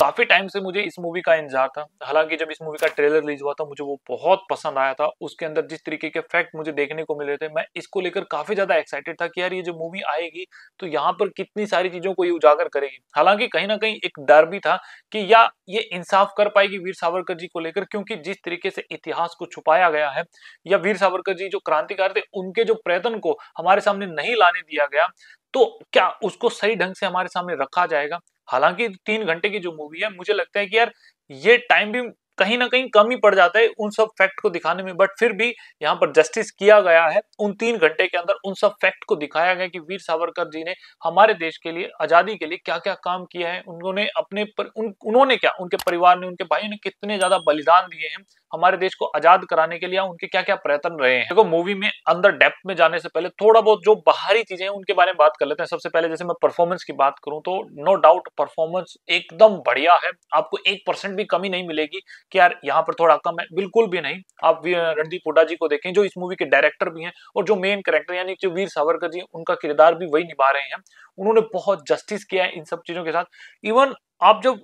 काफी टाइम से मुझे इस मूवी का इंतजार था हालांकि जब इस मूवी का ट्रेलर रिलीज हुआ था मुझे वो बहुत पसंद आया था उसके अंदर जिस तरीके के फैक्ट मुझे देखने को मिले थे मैं इसको लेकर काफी ज्यादा एक्साइटेड था कि यार ये जो मूवी आएगी तो यहाँ पर कितनी सारी चीजों को ये उजागर करेगी हालांकि कहीं ना कहीं एक डर भी था कि या ये इंसाफ कर पाएगी वीर सावरकर जी को लेकर क्योंकि जिस तरीके से इतिहास को छुपाया गया है या वीर सावरकर जी जो क्रांतिकारी थे उनके जो प्रयत्न को हमारे सामने नहीं लाने दिया गया तो क्या उसको सही ढंग से हमारे सामने रखा जाएगा हालांकि तीन घंटे की जो मूवी है मुझे लगता है कि यार ये टाइम भी कहीं ना कहीं कमी पड़ जाता है उन सब फैक्ट को दिखाने में बट फिर भी यहाँ पर जस्टिस किया गया है उन तीन घंटे के अंदर उन सब फैक्ट को दिखाया गया कि वीर सावरकर जी ने हमारे देश के लिए आजादी के लिए क्या क्या काम किया है उन्होंने अपने पर उन, उन्होंने क्या उनके परिवार ने उनके भाई ने कितने ज्यादा बलिदान दिए हैं हमारे देश को आजाद कराने के लिए उनके क्या क्या प्रयत्न रहे हैं देखो मूवी में अंदर डेप्थ में जाने से पहले थोड़ा बहुत जो बाहरी चीजें हैं उनके बारे में बात कर लेते हैं सबसे पहले जैसे मैं परफॉर्मेंस की बात करूं तो नो डाउट परफॉर्मेंस एकदम बढ़िया है आपको एक परसेंट भी कमी नहीं मिलेगी कि यार यहाँ पर थोड़ा कम है बिल्कुल भी नहीं आप रणदीप हुडा जी को देखें जो इस मूवी के डायरेक्टर भी हैं और जो मेन कैरेक्टर यानी जो वीर सावरकर जी उनका किरदार भी वही निभा रहे हैं उन्होंने बहुत जस्टिस किया है इन सब चीजों के साथ इवन आप जब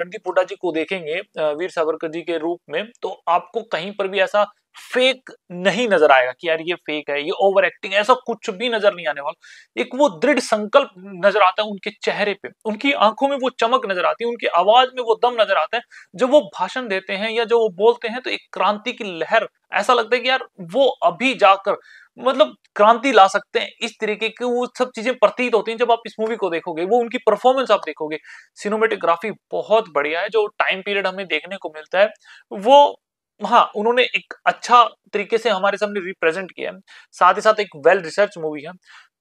रणदीप हुडा जी को देखेंगे वीर सावरकर जी के रूप में तो आपको कहीं पर भी ऐसा फेक नहीं नजर आएगा कि यार ये फेक है ये ओवर एक्टिंग ऐसा कुछ भी नजर नहीं आने वाला एक वो दृढ़ संकल्प नजर आता है उनके चेहरे पे उनकी आंखों में वो चमक नजर आती है उनकी आवाज में वो दम नजर आता है जब वो भाषण देते हैं या जब वो बोलते हैं तो एक क्रांति की लहर ऐसा लगता है कि यार वो अभी जाकर मतलब क्रांति ला सकते हैं इस तरीके की वो सब चीजें प्रतीत होती हैं जब आप इस मूवी को देखोगे वो उनकी परफॉर्मेंस आप देखोगे सिनेमेटोग्राफी बहुत बढ़िया है जो टाइम पीरियड हमें देखने को मिलता है वो हाँ उन्होंने एक अच्छा तरीके से हमारे सामने रिप्रेजेंट किया है साथ ही साथ एक वेल रिसर्च मूवी है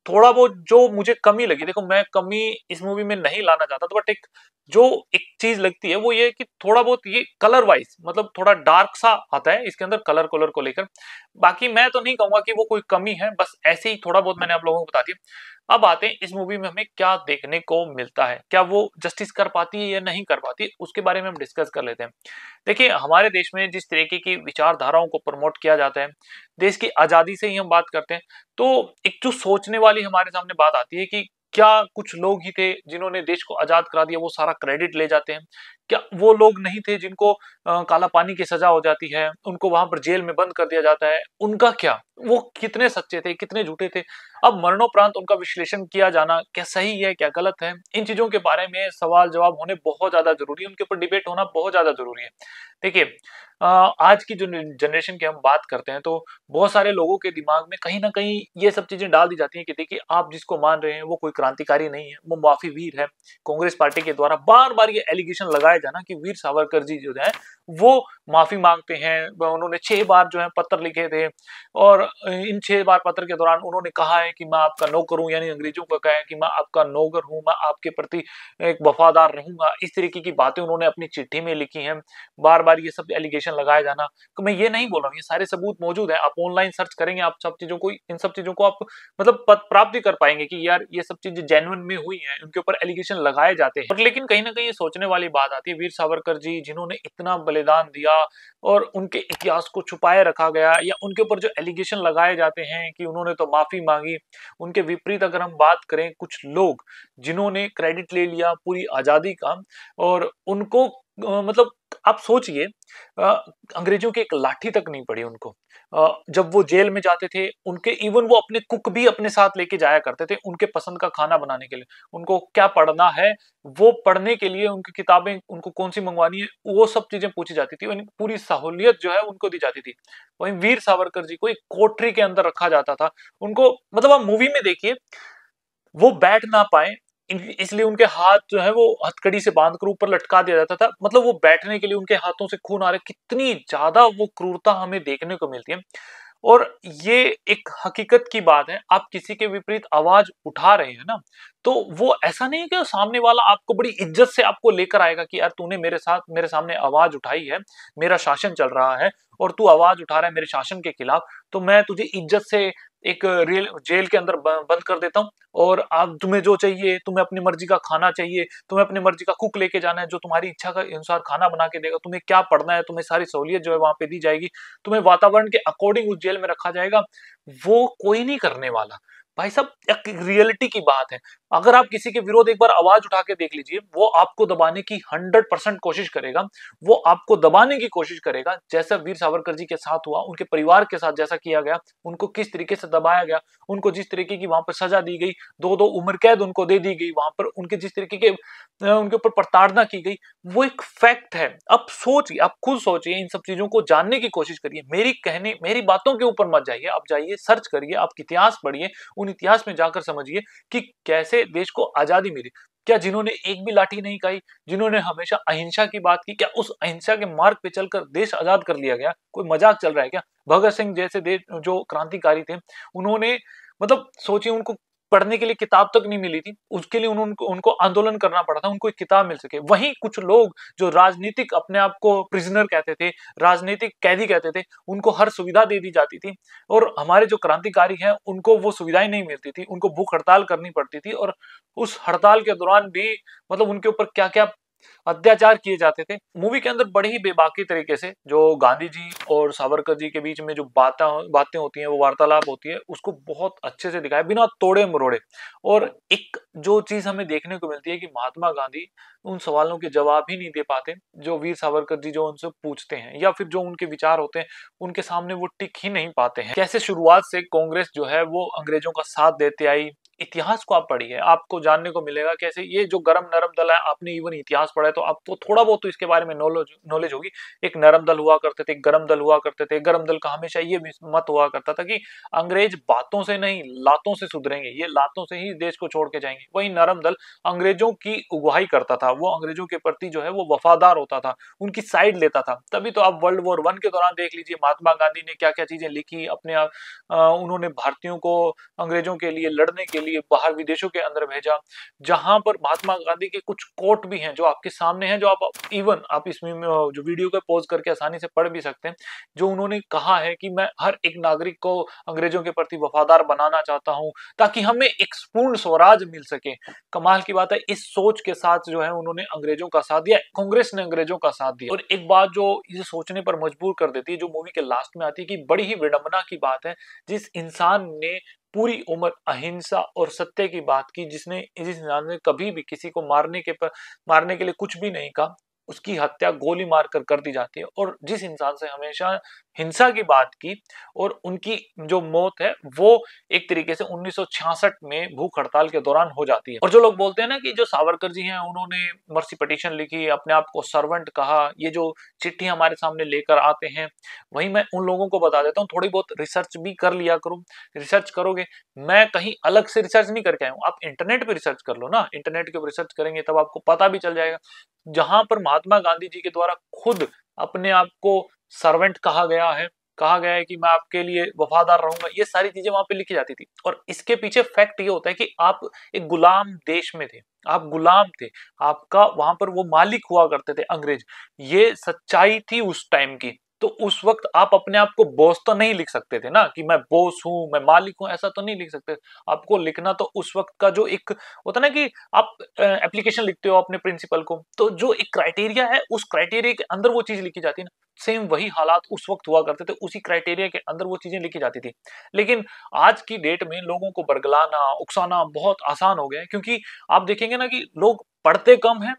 थोड़ा बहुत जो मुझे कमी लगी देखो मैं कमी इस मूवी में नहीं लाना चाहता तो बट एक जो एक चीज लगती है वो ये कि थोड़ा बहुत ये कलर वाइज मतलब थोड़ा डार्क सा आता है इसके अंदर कलर कलर को लेकर बाकी मैं तो नहीं कहूंगा कि वो कोई कमी है बस ऐसे ही थोड़ा बहुत मैंने आप लोगों को बता दिया अब आते हैं इस मूवी में हमें क्या देखने को मिलता है क्या वो जस्टिस कर पाती है या नहीं कर पाती उसके बारे में हम डिस्कस कर लेते हैं देखिए हमारे देश में जिस तरीके की विचारधाराओं को प्रमोट किया जाता है देश की आज़ादी से ही हम बात करते हैं तो एक जो सोचने वाली हमारे सामने बात आती है कि क्या कुछ लोग ही थे जिन्होंने देश को आजाद करा दिया वो सारा क्रेडिट ले जाते हैं क्या वो लोग नहीं थे जिनको काला पानी की सजा हो जाती है उनको वहां पर जेल में बंद कर दिया जाता है उनका क्या वो कितने सच्चे थे कितने झूठे थे अब मरणोपरांत उनका विश्लेषण किया जाना क्या सही है क्या गलत है इन चीजों के बारे में सवाल जवाब होने बहुत ज्यादा जरूरी है उनके ऊपर डिबेट होना बहुत ज्यादा जरूरी है देखिए आज की जो जनरेशन की हम बात करते हैं तो बहुत सारे लोगों के दिमाग में कहीं ना कहीं ये सब चीजें डाल दी जाती हैं कि देखिए आप जिसको मान रहे हैं वो कोई क्रांतिकारी नहीं है वो माफी वीर है कांग्रेस पार्टी के द्वारा बार बार ये एलिगेशन लगाए जाना कि वीर सावरकर जी जो है वो माफ़ी मांगते हैं उन्होंने छह बार जो है पत्र लिखे थे और इन छह बार पत्र के दौरान उन्होंने कहा है कि मैं आपका नौकर हूँ यानी अंग्रेजों का कहा है कि मैं आपका नौकर हूँ मैं आपके प्रति एक वफादार रहूंगा इस तरीके की बातें उन्होंने अपनी चिट्ठी में लिखी हैं बार बार ये सब एलिगेशन लगाया जाना तो मैं ये नहीं बोल रहा हूँ ये सारे सबूत मौजूद है आप ऑनलाइन सर्च करेंगे आप सब चीज़ों को इन सब चीज़ों को आप मतलब प्राप्ति कर पाएंगे कि यार ये सब चीज़ें जेनुअन में हुई है उनके ऊपर एलिगेशन लगाए जाते हैं लेकिन कहीं ना कहीं ये सोचने वाली बात आती है वीर सावरकर जी जिन्होंने इतना बलिदान दिया गया और उनके इतिहास को छुपाए रखा गया या उनके ऊपर जो एलिगेशन लगाए जाते हैं कि उन्होंने तो माफ़ी मांगी उनके विपरीत अगर हम बात करें कुछ लोग जिन्होंने क्रेडिट ले लिया पूरी आज़ादी का और उनको मतलब आप सोचिए अंग्रेजों की एक लाठी तक नहीं पड़ी उनको आ, जब वो जेल में जाते थे उनके इवन वो अपने कुक भी अपने साथ लेके जाया करते थे उनके पसंद का खाना बनाने के लिए उनको क्या पढ़ना है वो पढ़ने के लिए उनकी किताबें उनको कौन सी मंगवानी है वो सब चीजें पूछी जाती थी पूरी सहूलियत जो है उनको दी जाती थी वही वीर सावरकर जी को एक कोठरी के अंदर रखा जाता था उनको मतलब आप मूवी में देखिए वो बैठ ना पाए इसलिए उनके हाथ जो है वो हथकड़ी से बांधकर ऊपर लटका दिया जाता था मतलब वो बैठने के लिए उनके हाथों से खून आ रहा है कितनी ज्यादा वो क्रूरता हमें देखने को मिलती है और ये एक हकीकत की बात है आप किसी के विपरीत आवाज उठा रहे हैं ना तो वो ऐसा नहीं कि सामने वाला आपको बड़ी इज्जत से आपको लेकर आएगा कि यार तूने मेरे साथ मेरे सामने आवाज उठाई है मेरा शासन चल रहा है और तू आवाज उठा रहा है मेरे शासन के खिलाफ तो मैं तुझे इज्जत से एक रेल जेल के अंदर बंद कर देता हूँ और आप तुम्हें जो चाहिए तुम्हें अपनी मर्जी का खाना चाहिए तुम्हें अपनी मर्जी का कुक लेके जाना है जो तुम्हारी इच्छा के अनुसार खाना बना के देगा तुम्हें क्या पढ़ना है तुम्हें सारी सहूलियत जो है वहां पे दी जाएगी तुम्हें वातावरण के अकॉर्डिंग उस जेल में रखा जाएगा वो कोई नहीं करने वाला भाई साहब एक रियलिटी की बात है अगर आप किसी के विरोध एक बार आवाज उठा के देख लीजिए वो आपको दबाने की हंड्रेड परसेंट कोशिश करेगा वो आपको दबाने की कोशिश करेगा जैसा वीर सावरकर जी के साथ हुआ उनके परिवार के साथ जैसा किया गया उनको किस तरीके से दबाया गया उनको जिस तरीके की वहां पर सजा दी गई दो दो उम्र कैद उनको दे दी गई वहां पर उनके जिस तरीके के उनके ऊपर प्रताड़ना की गई वो एक फैक्ट है आप सोचिए आप खुद सोचिए इन सब चीजों को जानने की कोशिश करिए मेरी कहने मेरी बातों के ऊपर मत जाइए आप जाइए सर्च करिए आप इतिहास पढ़िए उन इतिहास में जाकर समझिए कि कैसे देश को आजादी मिली क्या जिन्होंने एक भी लाठी नहीं खाई जिन्होंने हमेशा अहिंसा की बात की क्या उस अहिंसा के मार्ग पे चलकर देश आजाद कर लिया गया कोई मजाक चल रहा है क्या भगत सिंह जैसे देश जो क्रांतिकारी थे उन्होंने मतलब सोचिए उनको पढ़ने के लिए किताब तक नहीं मिली थी उसके लिए उनको उनको आंदोलन करना पड़ा था उनको एक किताब मिल सके वहीं कुछ लोग जो राजनीतिक अपने आप को प्रिजनर कहते थे राजनीतिक कैदी कहते थे उनको हर सुविधा दे दी जाती थी और हमारे जो क्रांतिकारी हैं उनको वो सुविधाएं नहीं मिलती थी उनको भूख हड़ताल करनी पड़ती थी और उस हड़ताल के दौरान भी मतलब उनके ऊपर क्या क्या अत्याचार किए जाते थे मूवी के अंदर बड़े ही बेबाकी तरीके से जो गांधी जी और सावरकर जी के बीच में जो बातें बातें होती हैं वो वार्तालाप होती है उसको बहुत अच्छे से दिखाया बिना तोड़े मरोड़े और एक जो चीज हमें देखने को मिलती है कि महात्मा गांधी उन सवालों के जवाब ही नहीं दे पाते जो वीर सावरकर जी जो उनसे पूछते हैं या फिर जो उनके विचार होते हैं उनके सामने वो टिक ही नहीं पाते हैं कैसे शुरुआत से कांग्रेस जो है वो अंग्रेजों का साथ देते आई इतिहास को आप पढ़िए आपको जानने को मिलेगा कैसे ये जो गर्म नरम दल है आपने इवन इतिहास पढ़ा है तो आपको थोड़ा बहुत तो इसके बारे में नॉलेज नॉलेज होगी एक नरम दल हुआ करते थे गर्म दल हुआ करते थे गर्म दल का हमेशा ये मत हुआ करता था कि अंग्रेज बातों से नहीं लातों से सुधरेंगे ये लातों से ही देश को छोड़ के जाएंगे वही नरम दल अंग्रेजों की उगवाही करता था वो अंग्रेजों के प्रति जो है वो वफादार होता था उनकी साइड लेता था तभी तो आप वर्ल्ड वॉर वन के दौरान देख लीजिए महात्मा गांधी ने क्या क्या चीजें लिखी अपने आप उन्होंने भारतीयों को अंग्रेजों के लिए लड़ने के लिए लिए बाहर विदेशों के अंदर भेजा जहां पर महात्मा गांधी के कुछ कोट भी हैं जो आपके सामने हैं जो आप इवन आप इसमें जो वीडियो को पॉज करके आसानी से पढ़ भी सकते हैं जो उन्होंने कहा है कि मैं हर एक नागरिक को अंग्रेजों के प्रति वफादार बनाना चाहता हूं ताकि हमें एक पूर्ण स्वराज मिल सके कमाल की बात है इस सोच के साथ जो है उन्होंने अंग्रेजों का साथ दिया कांग्रेस ने अंग्रेजों का साथ दिया और एक बात जो इसे सोचने पर मजबूर कर देती है जो मूवी के लास्ट में आती है कि बड़ी ही विडंबना की बात है जिस इंसान ने पूरी उम्र अहिंसा और सत्य की बात की जिसने जिस इंसान ने कभी भी किसी को मारने के पर मारने के लिए कुछ भी नहीं कहा उसकी हत्या गोली मार कर दी जाती है और जिस इंसान से हमेशा हिंसा की बात की और उनकी जो मौत है वो एक तरीके से 1966 में भूख हड़ताल के दौरान हो जाती है और जो लोग बोलते हैं ना कि जो सावरकर जी हैं उन्होंने मर्सी पटिशन लिखी अपने आप को सर्वेंट कहा ये जो चिट्ठी हमारे सामने लेकर आते हैं वही मैं उन लोगों को बता देता हूँ थोड़ी बहुत रिसर्च भी कर लिया करूँ रिसर्च करोगे मैं कहीं अलग से रिसर्च नहीं करके आया हूँ आप इंटरनेट पर रिसर्च कर लो ना इंटरनेट के रिसर्च करेंगे तब आपको पता भी चल जाएगा जहां पर महात्मा गांधी जी के द्वारा खुद अपने आप को सर्वेंट कहा गया है कहा गया है कि मैं आपके लिए वफादार रहूंगा ये सारी चीजें वहां पे लिखी जाती थी और इसके पीछे फैक्ट ये होता है कि आप एक गुलाम देश में थे आप गुलाम थे आपका वहां पर वो मालिक हुआ करते थे अंग्रेज ये सच्चाई थी उस टाइम की तो उस वक्त आप अपने आप को बॉस तो नहीं लिख सकते थे ना कि मैं बॉस हूं मैं मालिक हूं ऐसा तो नहीं लिख सकते आपको लिखना तो उस वक्त का जो एक होता ना कि आप एप्लीकेशन लिखते हो अपने प्रिंसिपल को तो जो एक क्राइटेरिया है उस क्राइटेरिया के अंदर वो चीज लिखी जाती है ना सेम वही हालात उस वक्त हुआ करते थे उसी क्राइटेरिया के अंदर वो चीजें लिखी जाती थी लेकिन आज की डेट में लोगों को बरगलाना उकसाना बहुत आसान हो गया है क्योंकि आप देखेंगे ना कि लोग पढ़ते कम हैं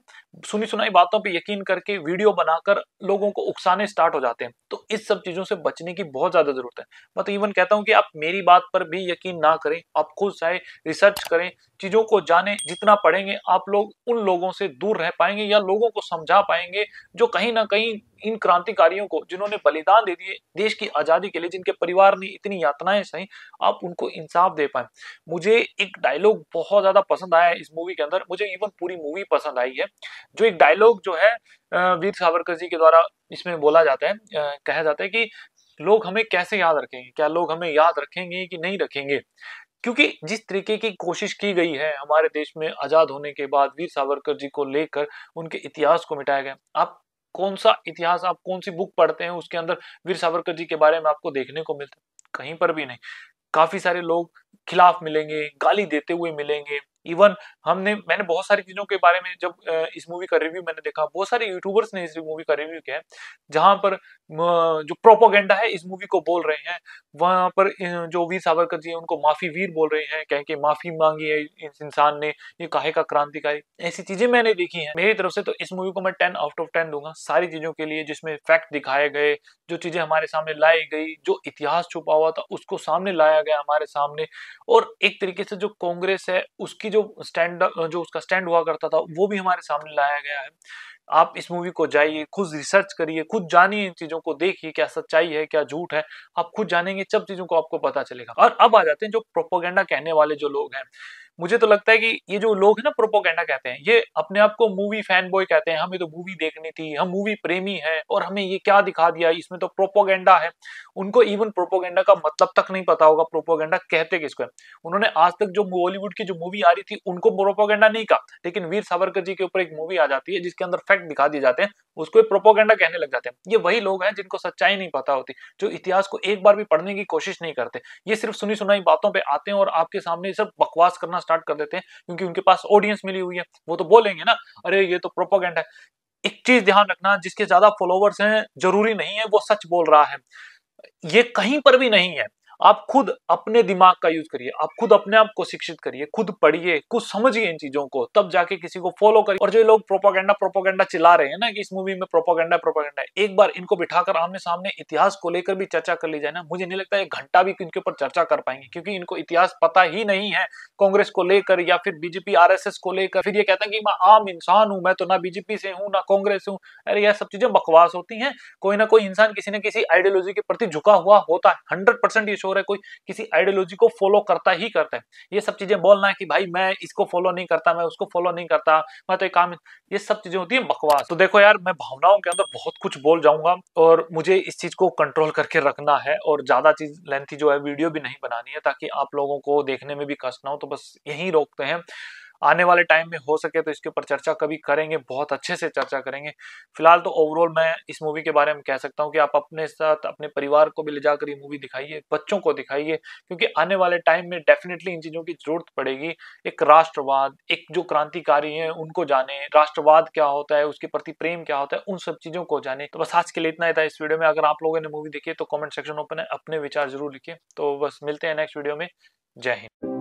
सुनी सुनाई बातों पे यकीन करके वीडियो बनाकर लोगों को उकसाने स्टार्ट हो जाते हैं तो इस सब चीज़ों से बचने की बहुत ज़्यादा ज़रूरत है मैं तो इवन कहता हूँ कि आप मेरी बात पर भी यकीन ना करें आप खुद जाए रिसर्च करें चीज़ों को जाने जितना पढ़ेंगे आप लोग उन लोगों से दूर रह पाएंगे या लोगों को समझा पाएंगे जो कहीं ना कहीं इन क्रांतिकारियों को जिन्होंने बलिदान दे दिए देश की आज़ादी के लिए जिनके परिवार ने इतनी यातनाएं सही आप उनको इंसाफ दे पाए मुझे एक डायलॉग बहुत ज़्यादा पसंद आया है इस मूवी के अंदर मुझे इवन पूरी मूवी पसंद आई है जो एक डायलॉग जो है वीर सावरकर जी के द्वारा इसमें बोला जाता है कहा जाता है कि लोग हमें कैसे याद रखेंगे क्या लोग हमें याद रखेंगे कि नहीं रखेंगे क्योंकि जिस तरीके की कोशिश की गई है हमारे देश में आज़ाद होने के बाद वीर सावरकर जी को लेकर उनके इतिहास को मिटाया गया आप कौन सा इतिहास आप कौन सी बुक पढ़ते हैं उसके अंदर वीर सावरकर जी के बारे में आपको देखने को मिलता है कहीं पर भी नहीं काफ़ी सारे लोग खिलाफ मिलेंगे गाली देते हुए मिलेंगे इवन हमने मैंने बहुत सारी चीजों के बारे में जब इस मूवी का रिव्यू मैंने देखा बहुत सारे यूट्यूबर्स ने इस मूवी का रिव्यू किया जहां पर जो प्रोपोगेंडा है इस मूवी को बोल रहे हैं वहां पर जो वीर सावरकर जी उनको माफी वीर बोल रहे हैं कह के माफी मांगी है इस इंसान ने ये काहे का क्रांतिकारी ऐसी चीजें मैंने देखी है मेरी तरफ से तो इस मूवी को मैं टेन आउट ऑफ टेन दूंगा सारी चीजों के लिए जिसमें फैक्ट दिखाए गए जो चीजें हमारे सामने लाई गई जो इतिहास छुपा हुआ था उसको सामने लाया गया हमारे सामने और एक तरीके से जो कांग्रेस है उसकी जो स्टैंड जो उसका स्टैंड हुआ करता था वो भी हमारे सामने लाया गया है आप इस मूवी को जाइए खुद रिसर्च करिए खुद जानिए इन चीजों को देखिए क्या सच्चाई है क्या झूठ है आप खुद जानेंगे सब चीजों को आपको पता चलेगा और अब आ जाते हैं जो प्रोपोगेंडा कहने वाले जो लोग हैं मुझे तो लगता है कि ये जो लोग है ना प्रोपोगेंडा कहते हैं ये अपने आप को मूवी फैन बॉय कहते हैं हमें तो मूवी देखनी थी हम मूवी प्रेमी हैं और हमें ये क्या दिखा दिया इसमें तो प्रोपोगेंडा है उनको इवन प्रोपोगेंडा का मतलब तक नहीं पता होगा प्रोपोगेंडा कहते किसको है उन्होंने आज तक जो बॉलीवुड की जो मूवी आ रही थी उनको प्रोपोगेंडा नहीं कहा लेकिन वीर सावरकर जी के ऊपर एक मूवी आ जाती है जिसके अंदर फैक्ट दिखा दिए जाते हैं उसको प्रोपोगेंडा कहने लग जाते हैं ये वही लोग हैं जिनको सच्चाई नहीं पता होती जो इतिहास को एक बार भी पढ़ने की कोशिश नहीं करते ये सिर्फ सुनी सुनाई बातों पर आते हैं और आपके सामने सब बकवास करना स्टार्ट कर देते हैं क्योंकि उनके पास ऑडियंस मिली हुई है वो तो बोलेंगे ना अरे ये तो प्रोपोगेंड है एक चीज ध्यान रखना जिसके ज्यादा फॉलोवर्स हैं जरूरी नहीं है वो सच बोल रहा है ये कहीं पर भी नहीं है आप खुद अपने दिमाग का यूज करिए आप खुद अपने आप को शिक्षित करिए खुद पढ़िए खुद समझिए इन चीजों को तब जाके किसी को फॉलो करिए और जो लोग प्रोपोगेंडा प्रोपोगेंडा चिल्ला रहे हैं ना कि इस मूवी में प्रोपोगेंडा प्रोपोगेंडा एक बार इनको बिठाकर आमने सामने इतिहास को लेकर भी चर्चा कर ली जाए ना मुझे नहीं लगता एक घंटा भी इनके ऊपर चर्चा कर पाएंगे क्योंकि इनको इतिहास पता ही नहीं है कांग्रेस को लेकर या फिर बीजेपी आर को लेकर फिर ये कहते हैं कि मैं आम इंसान हूं मैं तो ना बीजेपी से हूँ ना कांग्रेस से हूं अरे यह सब चीजें बकवास होती है कोई ना कोई इंसान किसी न किसी आइडियोलॉजी के प्रति झुका हुआ होता है हंड्रेड परसेंट प्रैक्टिस हो रहा है कोई किसी आइडियोलॉजी को फॉलो करता ही करता है ये सब चीजें बोलना है कि भाई मैं इसको फॉलो नहीं करता मैं उसको फॉलो नहीं करता मैं तो एक काम ये सब चीजें होती है बकवास तो देखो यार मैं भावनाओं के अंदर बहुत कुछ बोल जाऊंगा और मुझे इस चीज को कंट्रोल करके रखना है और ज्यादा चीज लेंथी जो है वीडियो भी नहीं बनानी है ताकि आप लोगों को देखने में भी कष्ट ना हो तो बस यही रोकते हैं आने वाले टाइम में हो सके तो इसके ऊपर चर्चा कभी करेंगे बहुत अच्छे से चर्चा करेंगे फिलहाल तो ओवरऑल मैं इस मूवी के बारे में कह सकता हूँ कि आप अपने साथ अपने परिवार को भी ले जाकर ये मूवी दिखाइए बच्चों को दिखाइए क्योंकि आने वाले टाइम में डेफिनेटली इन चीज़ों की जरूरत पड़ेगी एक राष्ट्रवाद एक जो क्रांतिकारी है उनको जाने राष्ट्रवाद क्या होता है उसके प्रति प्रेम क्या होता है उन सब चीज़ों को जाने तो बस आज के लिए इतना ही था इस वीडियो में अगर आप लोगों ने मूवी देखी तो कॉमेंट सेक्शन ओपन है अपने विचार जरूर लिखे तो बस मिलते हैं नेक्स्ट वीडियो में जय हिंद